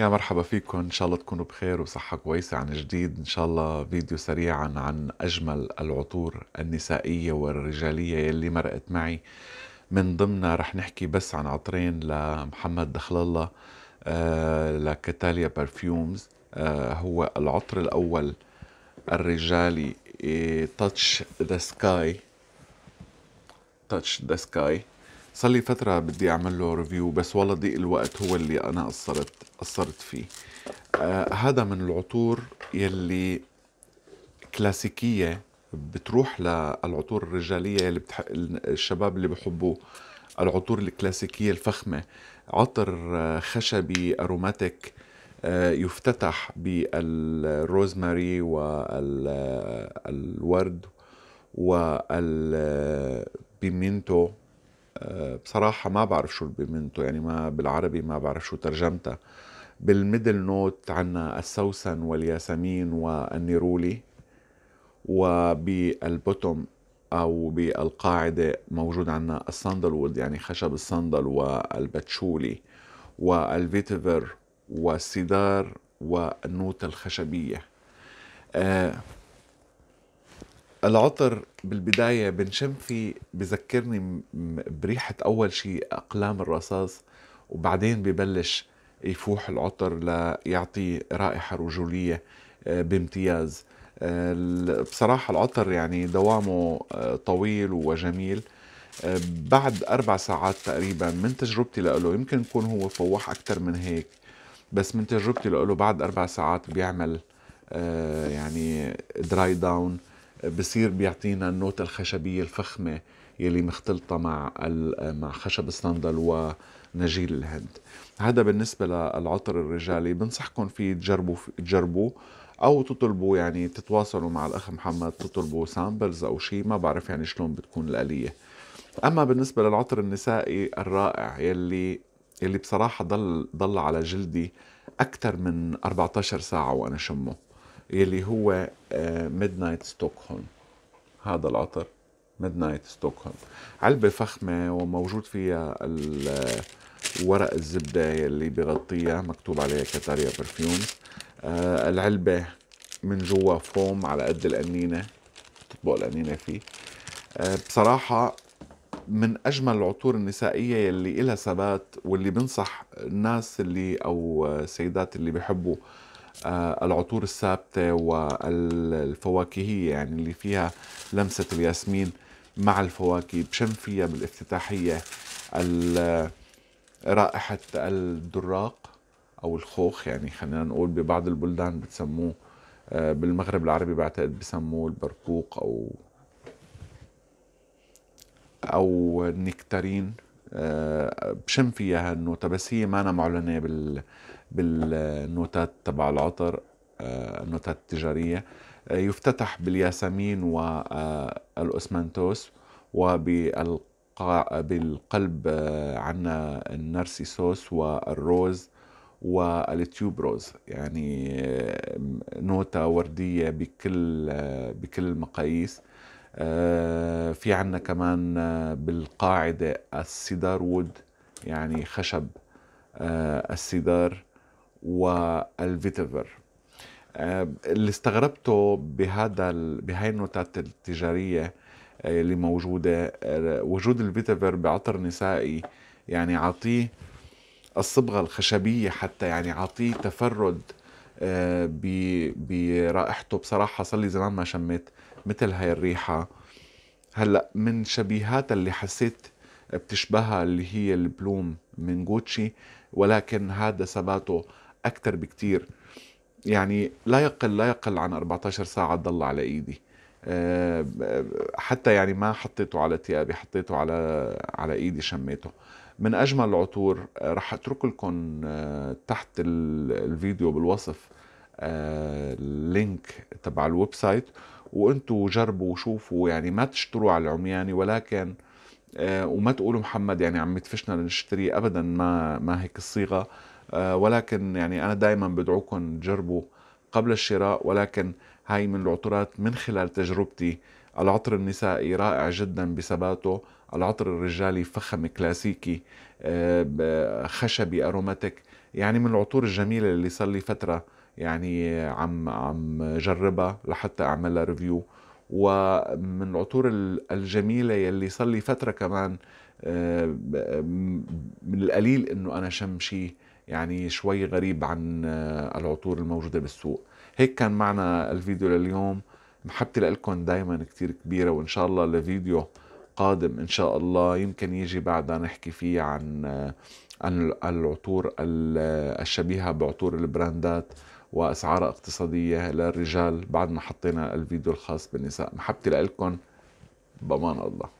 يا مرحبا فيكم ان شاء الله تكونوا بخير وصحه كويسه عن جديد ان شاء الله فيديو سريعا عن اجمل العطور النسائيه والرجاليه يلي مرقت معي من ضمنها رح نحكي بس عن عطرين لمحمد دخل الله آه لكتاليا برفيومز آه هو العطر الاول الرجالي تاتش ذا سكاي تاتش ذا سكاي صار لي فترة بدي أعمل له ريفيو بس والله ضيق الوقت هو اللي أنا قصرت قصرت فيه آه هذا من العطور يلي كلاسيكية بتروح للعطور الرجالية اللي بتح... الشباب اللي بحبوا العطور الكلاسيكية الفخمة عطر آه، خشبي أروماتيك آه، يفتتح بالروزماري والورد آه، والبيمينتو بصراحة ما بعرف شو بمنته يعني ما بالعربي ما بعرف شو ترجمتها بالميدل نوت عنا السوسن والياسمين والنيرولي وبالبوتوم أو بالقاعدة موجود عنا الصندلوود يعني خشب الصندل والبتشولي والفيتيفر والسيدار والنوتة الخشبية آه العطر بالبداية بنشم فيه بذكرني بريحة أول شيء أقلام الرصاص وبعدين ببلش يفوح العطر ليعطي رائحة رجولية آه، بامتياز آه، بصراحة العطر يعني دوامه آه، طويل وجميل بعد أربع ساعات تقريبا من تجربتي له يمكن يكون هو فواح أكثر من هيك بس من تجربتي له بعد أربع ساعات بيعمل يعني دراي داون بصير بيعطينا النوتة الخشبية الفخمة يلي مختلطة مع مع خشب الصندل ونجيل الهند هذا بالنسبة للعطر الرجالي بنصحكم فيه تجربوا تجربوا او تطلبوا يعني تتواصلوا مع الاخ محمد تطلبوا سامبلز او شيء ما بعرف يعني شلون بتكون الاليه اما بالنسبه للعطر النسائي الرائع يلي يلي بصراحه ضل ضل على جلدي اكثر من 14 ساعه وانا شمه يلي هو ميدنايت آه، ستوكهولم هذا العطر ميدنايت ستوكهولم علبة فخمة وموجود فيها آه، ورق الزبدة يلي بغطيها مكتوب عليها كاتاريا برفيومز آه، العلبة من جوا فوم على قد القنينة تطبق القنينة فيه بصراحة من أجمل العطور النسائية يلي إلها ثبات واللي بنصح الناس اللي أو السيدات اللي بحبوا آه آه، العطور الثابتة والفواكهية يعني اللي فيها لمسة الياسمين مع الفواكه بشم فيها بالافتتاحية رائحة الدراق أو الخوخ يعني خلينا نقول ببعض البلدان بتسموه آه، بالمغرب العربي بعتقد بسموه البرقوق أو أو النكتارين آه، بشم فيها هالنوتة بس هي مانا معلنة بال بالنوتات تبع العطر آه، النوتات التجارية آه، يفتتح بالياسمين والأسمنتوس آه، وبالقلب بالقلب عنا النارسيسوس والروز والتيوب روز يعني نوتة وردية بكل بكل المقاييس في عنا كمان بالقاعدة السيدار وود يعني خشب السيدار والفيتيفر آه، اللي استغربته بهذا بهاي النوتات التجاريه آه، اللي موجوده آه، وجود الفيتيفر بعطر نسائي يعني عاطيه الصبغه الخشبيه حتى يعني عاطيه تفرد برائحته بصراحه صار لي زمان ما شميت مثل هاي الريحه هلا من شبيهات اللي حسيت بتشبهها اللي هي البلوم من جوتشي ولكن هذا ثباته اكثر بكثير يعني لا يقل لا يقل عن 14 ساعه ضل على ايدي آه، حتى يعني ما حطيته على ثيابي حطيته على على ايدي شميته من اجمل العطور آه، رح اترك لكم آه، تحت الفيديو بالوصف اللينك تبع الويب سايت وانتوا جربوا وشوفوا يعني ما تشتروا على العمياني ولكن وما تقولوا محمد يعني عم يدفشنا لنشتري ابدا ما ما هيك الصيغه آه، ولكن يعني انا دائما بدعوكم تجربوا قبل الشراء ولكن هاي من العطورات من خلال تجربتي العطر النسائي رائع جدا بثباته العطر الرجالي فخم كلاسيكي آه، خشبي اروماتيك يعني من العطور الجميلة اللي صار لي فترة يعني عم عم جربها لحتى اعملها ريفيو ومن العطور الجميلة يلي صار لي فترة كمان آه، من القليل انه انا شم شيء يعني شوي غريب عن آه، العطور الموجودة بالسوق هيك كان معنا الفيديو لليوم محبتي لكم دايما كتير كبيرة وإن شاء الله لفيديو قادم إن شاء الله يمكن يجي بعدها نحكي فيه عن آه، عن العطور آه، الشبيهة بعطور البراندات وأسعار اقتصادية للرجال بعد ما حطينا الفيديو الخاص بالنساء محبتي لكم بمان الله